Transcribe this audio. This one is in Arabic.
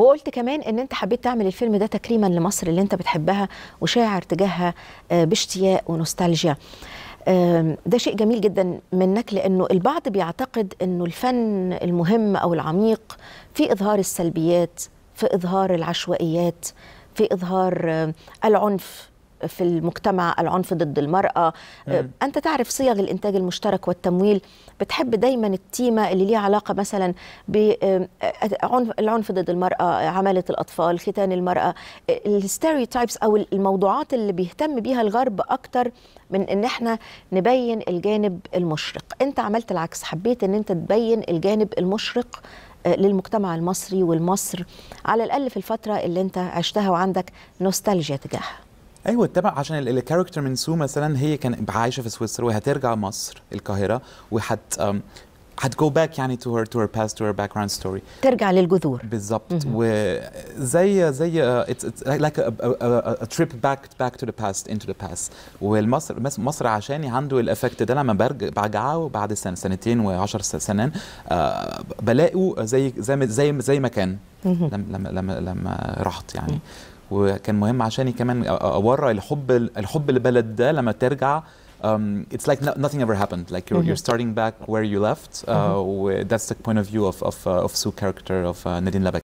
وقلت كمان ان انت حبيت تعمل الفيلم ده تكريما لمصر اللي انت بتحبها وشاعر تجاهها آه، باشتياق ونوستالجيا آه، ده شيء جميل جدا منك لانه البعض بيعتقد انه الفن المهم او العميق في اظهار السلبيات في اظهار العشوائيات في اظهار آه، العنف في المجتمع العنف ضد المرأة نعم. أه، أنت تعرف صيغ الإنتاج المشترك والتمويل بتحب دايما التيمة اللي ليها علاقة مثلا بالعنف أه، ضد المرأة عمالة الأطفال ختان المرأة أه، الستيريوتايبس أو الموضوعات اللي بيهتم بيها الغرب أكتر من ان احنا نبين الجانب المشرق انت عملت العكس حبيت ان انت تبين الجانب المشرق للمجتمع المصري والمصر على الاقل في الفتره اللي انت عشتها وعندك نوستالجيا تجاهها ايوه اتبع عشان الكاركتر من سو مثلا هي كان عايشه في سويسرا وهترجع مصر القاهره وهت هتجو باك يعني تو هير تو هير باست تو هير باك جراوند ستوري ترجع للجذور بالظبط وزي زي اتس لايك ا تريب باك باك تو ذا باست انتو ذا باست والمصر مصر عشاني عنده الافكت ده لما برجع بعد سنه سنتين و10 سنين آه، بلاقوا زي زي زي زي ما كان لما لما لما رحت يعني وكان مهم عشاني كمان اورى الحب الحب للبلد ده لما ترجع Um, it's like no, nothing ever happened. Like you're, mm -hmm. you're mm-hmm. starting back where you left. Uh, mm -hmm. That's the point of view of of, uh, of Sue character of uh, Nadine Labek.